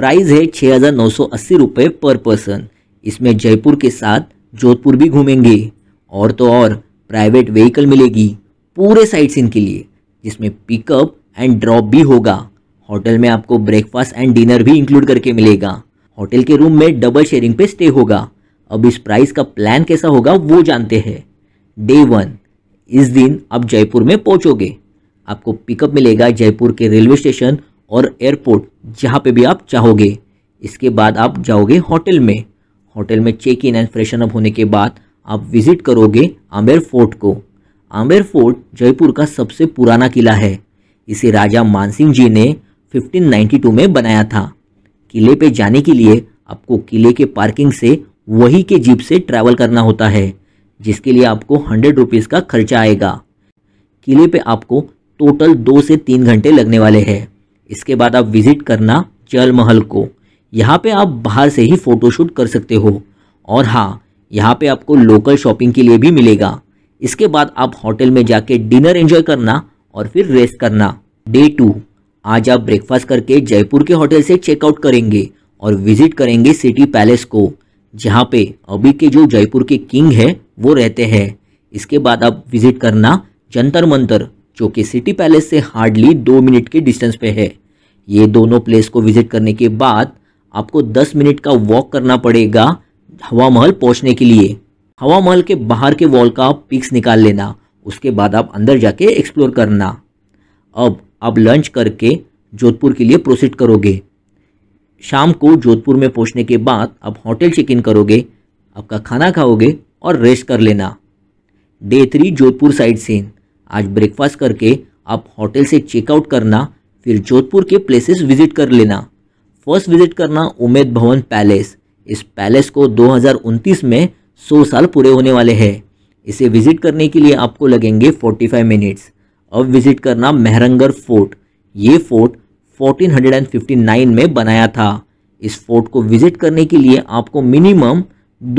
price है छः हज़ार नौ सौ अस्सी रुपये पर पर्सन इसमें जयपुर के साथ जोधपुर भी घूमेंगे और तो और प्राइवेट व्हीकल मिलेगी पूरे साइट सीन के लिए जिसमें पिकअप एंड ड्रॉप भी होगा होटल में आपको ब्रेकफास्ट एंड डिनर भी इंक्लूड करके मिलेगा होटल के रूम में डबल शेयरिंग पे स्टे होगा अब इस प्राइस का प्लान कैसा होगा वो जानते हैं डे वन इस दिन आप जयपुर में पहुंचोगे आपको पिकअप मिलेगा जयपुर के रेलवे स्टेशन और एयरपोर्ट जहाँ पे भी आप चाहोगे इसके बाद आप जाओगे होटल में होटल में check in and freshen up होने के बाद आप विजिट करोगे आमेर फोर्ट को आमेर फोर्ट जयपुर का सबसे पुराना किला है इसे राजा मानसिंह जी ने 1592 में बनाया था किले पे जाने के लिए आपको किले के पार्किंग से वही के जीप से ट्रैवल करना होता है जिसके लिए आपको हंड्रेड रुपीज़ का खर्चा आएगा किले पे आपको टोटल दो से तीन घंटे लगने वाले हैं इसके बाद आप विजिट करना चल महल को यहाँ पे आप बाहर से ही फ़ोटोशूट कर सकते हो और हाँ यहाँ पे आपको लोकल शॉपिंग के लिए भी मिलेगा इसके बाद आप होटल में जाके डिनर एंजॉय करना और फिर रेस्ट करना डे टू आज आप ब्रेकफास्ट करके जयपुर के होटल से चेकआउट करेंगे और विजिट करेंगे सिटी पैलेस को जहाँ पे अभी के जो जयपुर के किंग है वो रहते हैं इसके बाद आप विजिट करना जंतर मंतर जो कि सिटी पैलेस से हार्डली दो मिनट के डिस्टेंस पे है ये दोनों प्लेस को विजिट करने के बाद आपको 10 मिनट का वॉक करना पड़ेगा हवा महल पहुंचने के लिए हवा महल के बाहर के वॉल का पिक्स निकाल लेना उसके बाद आप अंदर जाके एक्सप्लोर करना अब आप लंच करके जोधपुर के लिए प्रोसीड करोगे शाम को जोधपुर में पहुंचने के बाद आप होटल चेक इन करोगे आपका खाना खाओगे और रेस्ट कर लेना day three Jodhpur sightseeing आज ब्रेकफास्ट करके आप होटल से चेकआउट करना फिर जोधपुर के प्लेसेस विजिट कर लेना फर्स्ट विजिट करना उमेद भवन पैलेस इस पैलेस को 2029 में 100 साल पूरे होने वाले हैं इसे विजिट करने के लिए आपको लगेंगे 45 मिनट्स अब विजिट करना मेहरंगर फोर्ट ये फोर्ट 1459 में बनाया था इस फोर्ट को विजिट करने के लिए आपको मिनिमम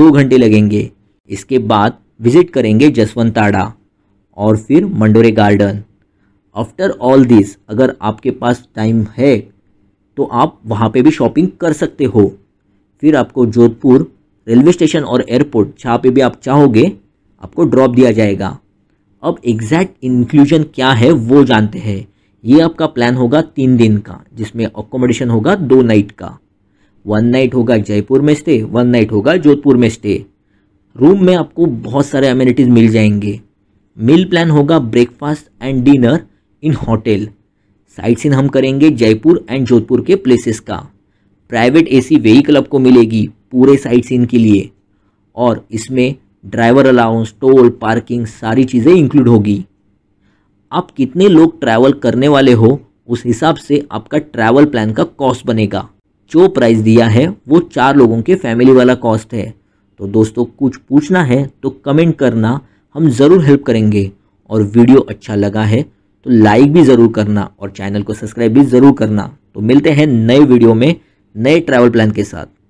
दो घंटे लगेंगे इसके बाद विजिट करेंगे जसवंताड़ा और फिर Mandore garden after all this अगर आपके पास टाइम है तो आप वहाँ पे भी शॉपिंग कर सकते हो फिर आपको जोधपुर रेलवे स्टेशन और एयरपोर्ट जहाँ पे भी आप चाहोगे आपको ड्रॉप दिया जाएगा अब एग्जैक्ट इंक्लूजन क्या है वो जानते हैं ये आपका प्लान होगा तीन दिन का जिसमें अकोमोडेशन होगा दो नाइट का वन नाइट होगा जयपुर में स्टे वन नाइट होगा जोधपुर में स्टे रूम में आपको बहुत सारे अम्यूनिटीज़ मिल जाएंगे मील प्लान होगा breakfast and dinner in hotel site हम करेंगे जयपुर एंड जोधपुर के प्लेसेस का प्राइवेट एसी व्हीकल आपको मिलेगी पूरे साइट सीन के लिए और इसमें ड्राइवर अलाउंस टोल पार्किंग सारी चीज़ें इंक्लूड होगी आप कितने लोग ट्रैवल करने वाले हो उस हिसाब से आपका ट्रैवल प्लान का कॉस्ट बनेगा जो प्राइस दिया है वो चार लोगों के फैमिली वाला कॉस्ट है तो दोस्तों कुछ पूछना है तो कमेंट करना हम ज़रूर हेल्प करेंगे और वीडियो अच्छा लगा है तो लाइक भी ज़रूर करना और चैनल को सब्सक्राइब भी ज़रूर करना तो मिलते हैं नए वीडियो में नए ट्रैवल प्लान के साथ